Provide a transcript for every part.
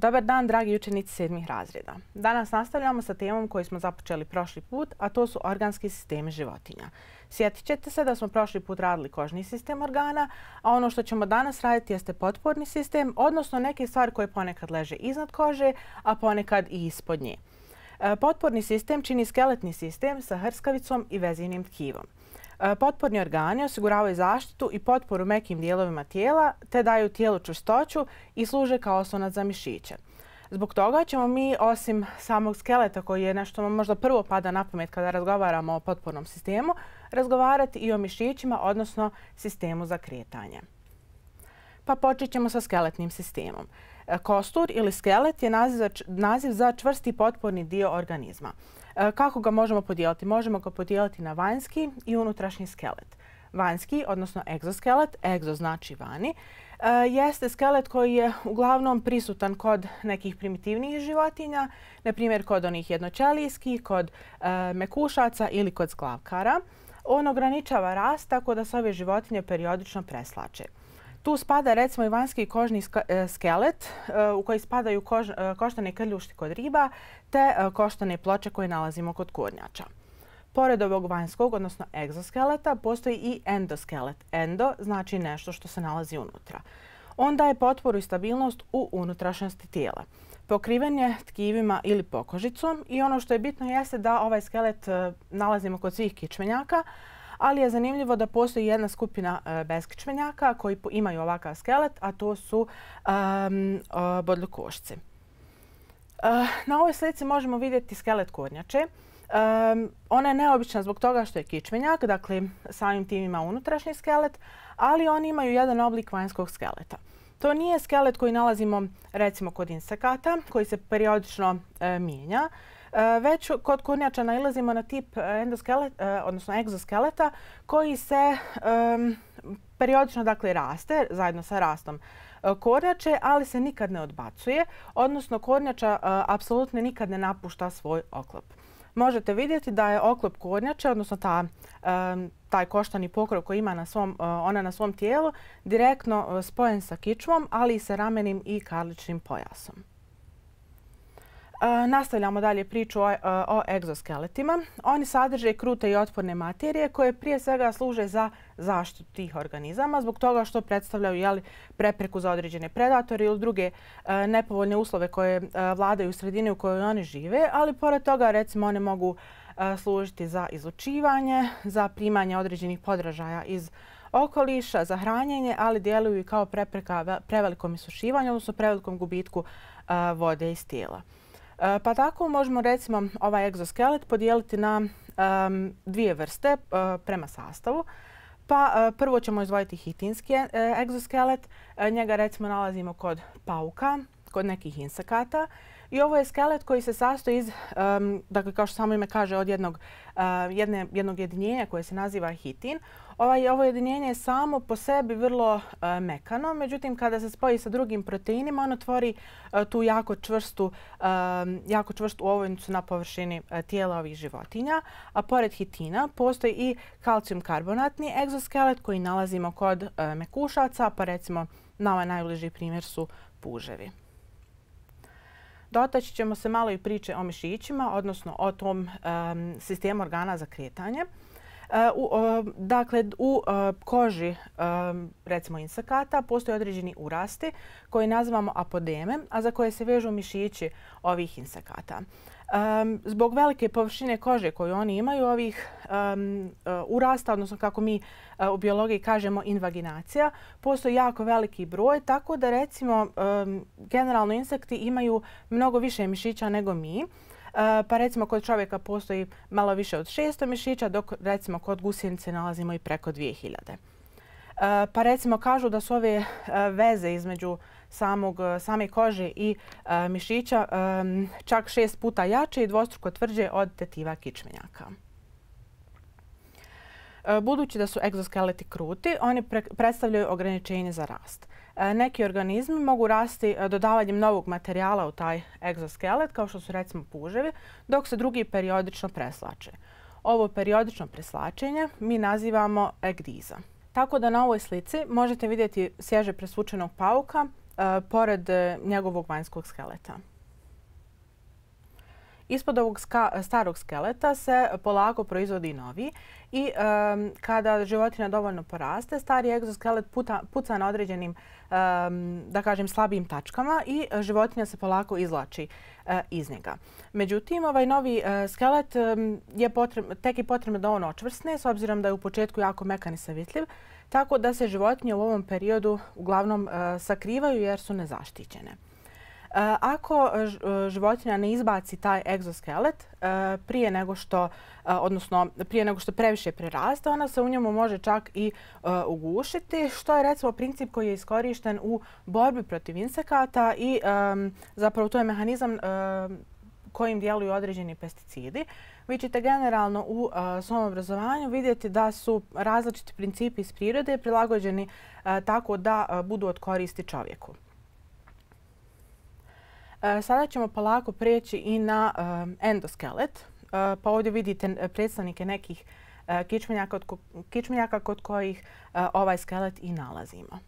Dobar dan, dragi učenici sedmih razreda. Danas nastavljamo sa temom koju smo započeli prošli put, a to su organski sistemi životinja. Sjetit ćete se da smo prošli put radili kožni sistem organa, a ono što ćemo danas raditi jeste potporni sistem, odnosno neke stvari koje ponekad leže iznad kože, a ponekad i ispod nje. E, potporni sistem čini skeletni sistem sa hrskavicom i vezivnim tkivom. E, potporni organi osiguravaju zaštitu i potporu mekim dijelovima tijela te daju tijelu čustoću i služe kao osnovnac za mišiće. Zbog toga ćemo mi, osim samog skeleta koji je nešto možda prvo pada na pamet kada razgovaramo o potpornom sistemu, razgovarati i o mišićima, odnosno sistemu za kretanje. Pa počet ćemo sa skeletnim sistemom. E, kostur ili skelet je naziv za čvrsti potporni dio organizma. E, kako ga možemo podijeliti? Možemo ga podijeliti na vanjski i unutrašnji skelet. Vanjski, odnosno egzoskelet, egzo znači vani, e, jeste skelet koji je uglavnom prisutan kod nekih primitivnijih životinja, na primjer kod onih jednoćelijskih, kod e, mekušaca ili kod sklavkara. On ograničava rast tako da se ove životinje periodično preslače. Tu spada recimo i vanjski kožni e, skelet e, u koji spadaju e, koštane krljušti kod riba te koštane ploče koje nalazimo kod kurnjača. Pored ovog vanjskog, odnosno egzoskeleta, postoji i endoskelet. Endo znači nešto što se nalazi unutra. On daje potporu i stabilnost u unutrašnjosti tijela. Pokriven je tkivima ili pokožicom i ono što je bitno jeste da ovaj skelet nalazimo kod svih kičmenjaka, ali je zanimljivo da postoji jedna skupina e, beskičmenjaka koji imaju ovakav skelet, a to su e, bodlokošci. E, na ovoj slici možemo vidjeti skelet kornjače. Ona je neobična zbog toga što je kičmenjak, dakle samim tim ima unutrašnji skelet, ali oni imaju jedan oblik vanjskog skeleta. To nije skelet koji nalazimo recimo kod insekata koji se periodično mijenja. E, već kod kornjača nalazimo na tip e, e, odnosno egzoskeleta koji se periodično dakle, raste zajedno sa rastom kornjače, ali se nikad ne odbacuje, odnosno kornjača apsolutno nikad ne napušta svoj oklop. Možete vidjeti da je oklop kornjače, odnosno ta, taj koštani pokrov koji ima na svom, ona na svom tijelu, direktno spojen sa kičmom, ali i sa ramenim i karličnim pojasom. Nastavljamo dalje priču o, o egzoskeletima. Oni sadrže krute i otporne materije koje prije svega služe za zaštitu tih organizama zbog toga što predstavljaju jeli, prepreku za određene predatore ili druge nepovoljne uslove koje vladaju u sredini u kojoj oni žive, ali pored toga recimo one mogu služiti za izlučivanje, za primanje određenih podražaja iz okoliša, za hranjenje, ali djeluju i kao prepreka prevelikom isušivanju, odnosno prevelikom gubitku vode iz tijela. Eh, pa tako možemo recimo ovaj egzoskelet podijeliti na dvije vrste eh, prema sastavu. Pa eh, prvo ćemo izvojiti hitinski egzoskelet. Njega recimo nalazimo kod pauka, kod nekih insekata. I ovo je skelet koji se sastoji iz, dakle kao što samo ime kaže, od jednog jedinjenja koje se naziva hitin ovaj, ovo jedinjenje je samo po sebi vrlo e, mekano, međutim kada se spoji sa drugim proteinima, ono tvori e, tu jako čvrstu, e, jako čvrstu ovojnicu na površini tijela ovih životinja. A pored hitina postoji i kalcijum karbonatni egzoskelet koji nalazimo kod e, mekušaca, pa recimo na ovaj najbliži primjer su puževi. Dotaći ćemo se malo i priče o mišićima, odnosno o tom sistemu organa za kretanje. E, u, dakle, u e, koži, e, recimo, insakata postoje određeni urasti koji nazivamo apodeme, a za koje se vežu mišići ovih insakata. Zbog velike površine kože koju oni imaju, ovih urasta, odnosno kako mi u biologiji kažemo invaginacija, postoji jako veliki broj, tako da, recimo, generalno insekti imaju mnogo više mišića nego mi pa recimo kod čovjeka postoji malo više od 600 mišića, dok recimo kod gusinice nalazimo i preko 2000. pa recimo kažu da su ove veze između samog, same kože i mišića čak šest puta jače i dvostruko tvrđe od tetiva kičmenjaka. Budući da su egzoskeleti kruti, oni predstavljaju ograničenje za rast. E, neki organizmi mogu rasti e, dodavanjem novog materijala u taj egzoskelet, kao što su recimo puževi, dok se drugi periodično preslače. Ovo periodično preslačenje mi nazivamo egdiza. Tako da na ovoj slici možete vidjeti sježe presvučenog pauka e, pored njegovog vanjskog skeleta. Ispod ovog starog skeleta se polako proizvodi novi i kada životina dovoljno poraste, stari egzoskelet puca na određenim, da kažem, slabijim tačkama i životinja se polako izlači e, iz njega. Međutim, ovaj novi e, skelet je tek i potrebno da on očvrsne s obzirom da je u početku jako mekan i savjetljiv, tako da se životinje u ovom periodu uglavnom e, sakrivaju jer su nezaštićene. Eh, ako eh, eh, životinja ne izbaci taj egzoskelet prije nego što odnosno prije nego što previše preraste, ona se u njemu može čak i ugušiti, što je recimo princip koji je iskorišten u borbi protiv insekata i zapravo to je mehanizam kojim djeluju određeni pesticidi. Vi ćete generalno u svom obrazovanju vidjeti da su različiti principi iz prirode prilagođeni tako da budu od koristi čovjeku. Eh, sada ćemo polako prijeći i na eh, endoskelet. Eh, pa ovdje vidite predstavnike nekih kičmenjaka kod kojih ovaj skelet i nalazimo.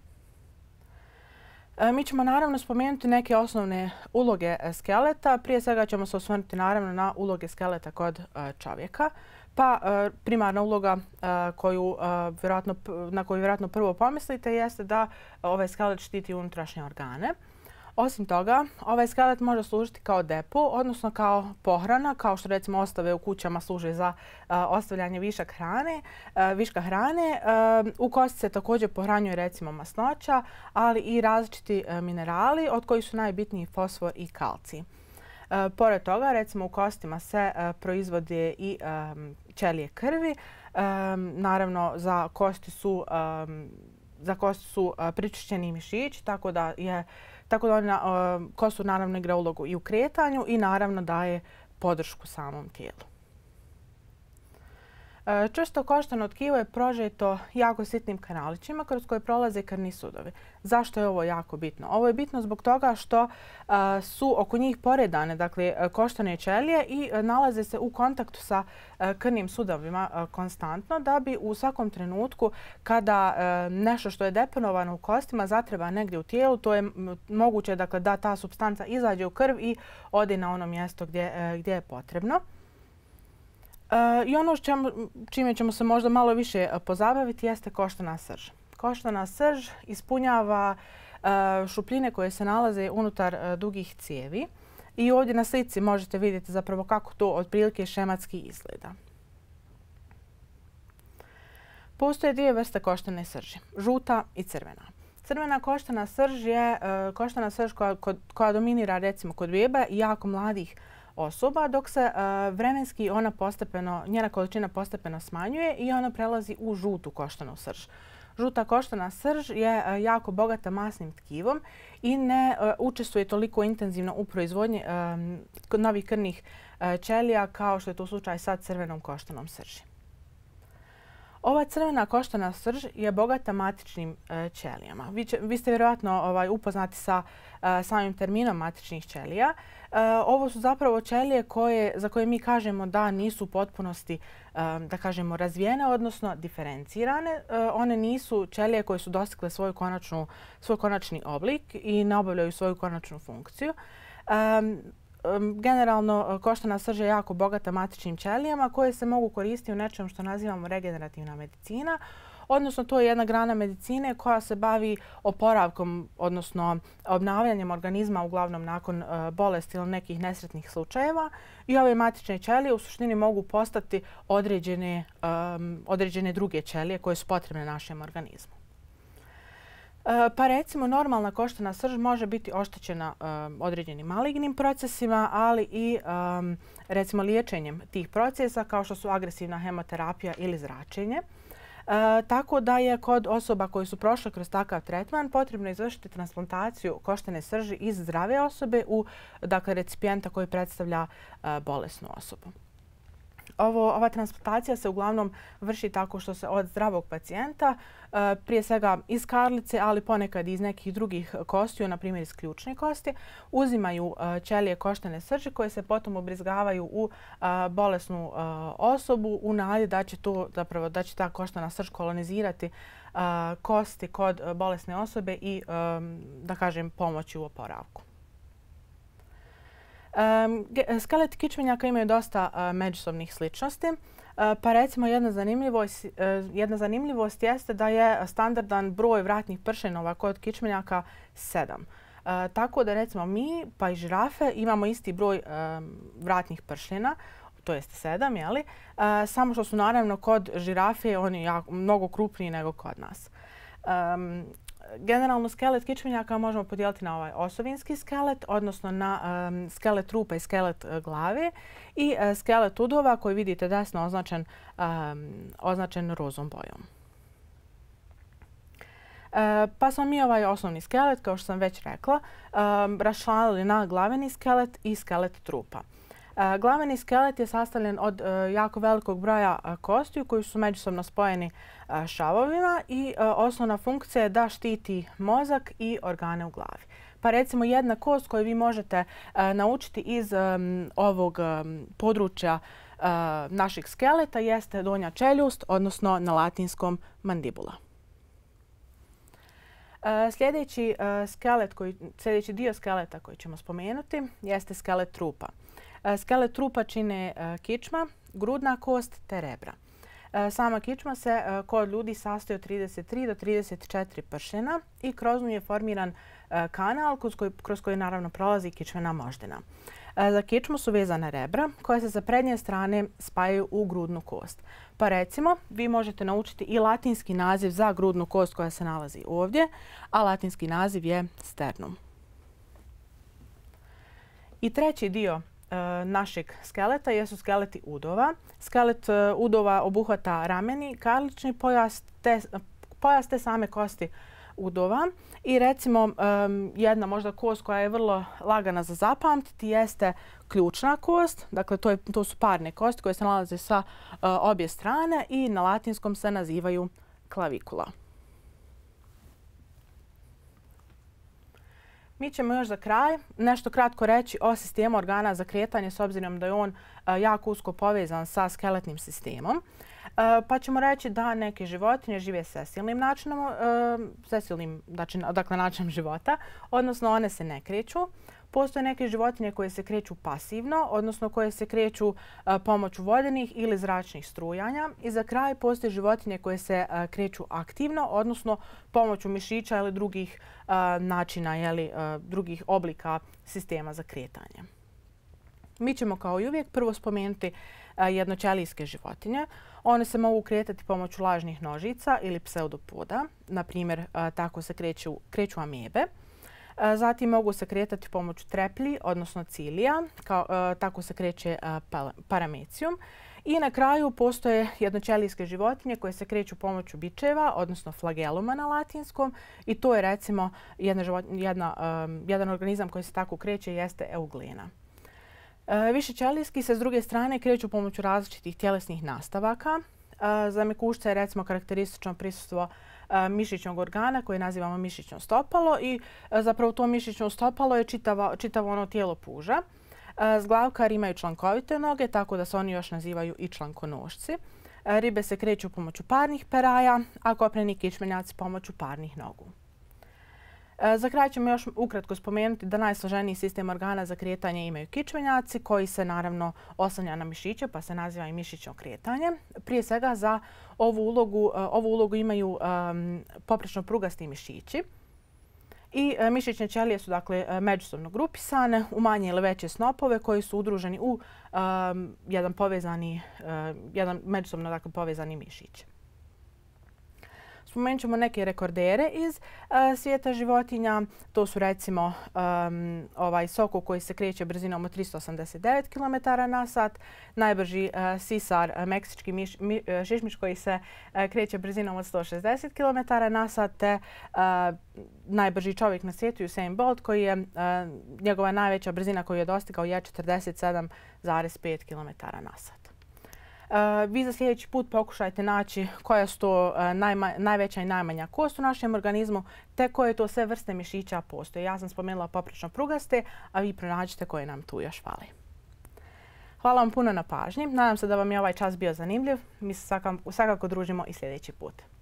Mi ćemo naravno spomenuti neke osnovne uloge skeleta. Prije svega ćemo se osvrnuti naravno na uloge skeleta kod čovjeka. Pa primarna uloga na koju vjerojatno prvo pomislite jeste da ovaj skelet štiti unutrašnje organe. Osim toga, ovaj skelet može služiti kao depo, odnosno kao pohrana, kao što recimo ostave u kućama služe za ostavljanje višak hrane, viška hrane. U kosti se također pohranjuje recimo masnoća, ali i različiti e, minerali od kojih su najbitniji fosfor i kalci. E, pored toga, recimo u kostima se e, proizvode i ćelije krvi. Naravno, za kosti su za kosti su pričišćeni mišići, tako da je Tako da on, uh, kosu naravno igra ulogu i u kretanju i naravno daje podršku samom tijelu. E, često koštano tkivo je prožeto jako sitnim kanalićima kroz koje prolaze krni sudovi. Zašto je ovo jako bitno? Ovo je bitno zbog toga što e, su oko njih poredane dakle, e, koštane ćelije i nalaze se u kontaktu sa krnim sudovima konstantno da bi u svakom trenutku kada nešto što je deponovano u kostima zatreba negdje u tijelu, to je moguće dakle, da ta substanca izađe u krv i ode na ono mjesto gdje je potrebno. Eh, I ono čem, čime ćemo se možda malo više eh, pozabaviti jeste koštana srž. Koštana srž ispunjava eh, šupljine koje se nalaze unutar dugih cijevi. I ovdje na slici možete vidjeti zapravo kako to otprilike šematski izgleda. Postoje dvije vrste koštane srži, žuta i crvena. Crvena koštana srž je koštana srž koja, koja dominira recimo kod beba i jako mladih uh, osoba, dok se e, vremenski ona postepeno, njena količina postepeno smanjuje i ona prelazi u žutu koštanu srž. Žuta koštana srž je e, jako bogata masnim tkivom i ne e, učestvuje toliko intenzivno u proizvodnji novih krnih ćelija kao što je to slučaj sa crvenom koštanom srži. Ova crvena koštana srž je bogata matičnim ćelijama. Vi ste vjerojatno ovaj, upoznati sa samim terminom matičnih ćelija. Eh, ovo su zapravo ćelije koje, za koje mi kažemo da nisu u potpunosti da kažemo razvijene, odnosno diferencirane. Eh, one nisu ćelije koje su dostigle svoju konačnu, svoj konačni oblik i ne obavljaju svoju konačnu funkciju. Generalno, eh, koštana nas je jako bogata matičnim ćelijama koje se mogu koristiti u nečem što nazivamo regenerativna medicina, odnosno to je jedna grana medicine koja se bavi oporavkom, odnosno obnavljanjem organizma uglavnom nakon e, bolesti ili nekih nesretnih slučajeva. I ove matične ćelije u suštini mogu postati određene, određene druge ćelije koje su potrebne našem organizmu. E, pa recimo normalna koštana srž može biti oštećena e, određenim malignim procesima, ali i recimo liječenjem tih procesa kao što su agresivna hemoterapija ili zračenje. E, tako da je kod osoba koje su prošle kroz takav tretman potrebno izvršiti transplantaciju koštene srži iz zdrave osobe u dakle, recipijenta koji predstavlja e, bolesnu osobu ovo, ova transplantacija se uglavnom vrši tako što se od zdravog pacijenta, e, prije svega iz karlice, ali ponekad iz nekih drugih kostiju, na primjer iz ključne kosti, uzimaju e, ćelije koštene srži koje se potom obrizgavaju u e, bolesnu osobu u nadje da će, to, zapravo, da će ta koštana srž kolonizirati kosti kod bolesne osobe i da kažem, pomoći u oporavku. Skeleti kičmenjaka imaju dosta e, međusobnih sličnosti. E, pa recimo jedna zanimljivost, e, jedna zanimljivost jeste da je standardan broj vratnih pršenova kod kičmenjaka 7. tako da recimo mi pa i žirafe imamo isti broj vratnih pršljena, to jest sedam, jeli? Uh, samo što su naravno kod žirafe oni mnogo krupniji nego kod nas. Um, generalno skelet kičmenjaka možemo podijeliti na ovaj osovinski skelet, odnosno na skelet trupa i skelet e, glave i e, skelet udova koji vidite desno označen, um, označen rozom bojom. E, pa smo mi ovaj osnovni skelet, kao što sam već rekla, um, rašlanili na glaveni skelet i skelet trupa. Glavani skelet je sastavljen od e, jako velikog broja kostiju koji su međusobno spojeni šavovima i e, osnovna funkcija je da štiti mozak i organe u glavi. Pa recimo jedna kost koju vi možete e, naučiti iz ovog područja našeg skeleta jeste donja čeljust, odnosno na latinskom mandibula. Sljedeći dio skeleta koji ćemo spomenuti jeste skelet trupa. E, Skelet trupa čine e, kičma, grudna kost terebra. E, sama kičma se kod ljudi sastoji od 33 do 34 pršina i kroz nju je formiran kanal kroz koji naravno prolazi kičmena moždina. Za kičmu su vezane rebra koje se sa prednje strane spajaju u grudnu kost. Pa recimo, vi možete naučiti i latinski naziv za grudnu kost koja se nalazi ovdje, a latinski naziv je sternum. I treći dio E, našeg skeleta jesu skeleti udova. Skelet e, udova obuhvata rameni, karlični pojas, te, pojas te same kosti udova. I recimo e, jedna možda kost koja je vrlo lagana za zapamtiti jeste ključna kost. Dakle, to, je, to su parne kosti koje se nalaze sa obje strane i na latinskom se nazivaju klavikula. Mi ćemo još za kraj nešto kratko reći o sistemu organa za kretanje s obzirom da je on e, jako usko povezan sa skeletnim sistemom. E, pa ćemo reći da neke životinje žive sesilnim načinom, e, sesilnim, znači, dakle, načinom života, odnosno one se ne kreću postoje neke životinje koje se kreću pasivno, odnosno koje se kreću e, pomoću vodenih ili zračnih strujanja. I za kraj postoje životinje koje se e, kreću aktivno, odnosno pomoću mišića ili drugih e, načina, jeli, drugih oblika sistema za kretanje. Mi ćemo kao i uvijek prvo spomenuti jednoćelijske životinje. One se mogu kretati pomoću lažnih nožica ili pseudopoda. Naprimjer, tako se kreću, kreću Amebe. Zatim mogu se kretati pomoću treplji, odnosno cilija, kao, e, tako se kreće e, paramecijum. I na kraju postoje jednoćelijske životinje koje se kreću pomoću bičeva, odnosno flageloma na latinskom. I to je recimo jedna jedna, e, jedan organizam koji se tako kreće jeste euglena. Više ćelijski se s druge strane kreću pomoću različitih tjelesnih nastavaka. Za mekušca je recimo karakteristično prisutstvo E, mišićnog organa koje nazivamo mišićno stopalo i e, zapravo to mišićno stopalo je čitavo ono tijelo puža. Zglavkar e, imaju člankovite noge, tako da se oni još nazivaju i člankonošci. Ribe se kreću pomoću parnih peraja, a kopreni kičmenjaci pomoću parnih nogu. E, za kraj ćemo još ukratko spomenuti da najsloženiji sistem organa za kretanje imaju kičmenjaci koji se naravno oslanja na mišiće pa se naziva i mišićno kretanje. Prije svega za ovu ulogu, e, ovu ulogu imaju e, poprično prugasti mišići. I mišićne ćelije su dakle međusobno grupisane u manje ili veće snopove koji su udruženi u jedan povezani jedan međusobno dakle povezani mišić spomenut ćemo neke rekordere iz e, svijeta životinja. To su recimo ovaj soko koji se kreće brzinom od 389 km na sat, najbrži e, sisar e, meksički šišmiš koji se kreće brzinom od 160 km na sat, te najbrži čovjek na svijetu Usain Bolt koji je njegova najveća brzina koju je dostigao je 47,5 km na sat. Eh, vi za sljedeći put pokušajte naći koja su to eh, najveća i najmanja kost u našem organizmu, te koje to sve vrste mišića postoje. Ja sam spomenula poprično prugaste, a vi pronađite koje nam tu još fali. Hvala vam puno na pažnji. Nadam se da vam je ovaj čas bio zanimljiv. Mi se svakako družimo i sljedeći put.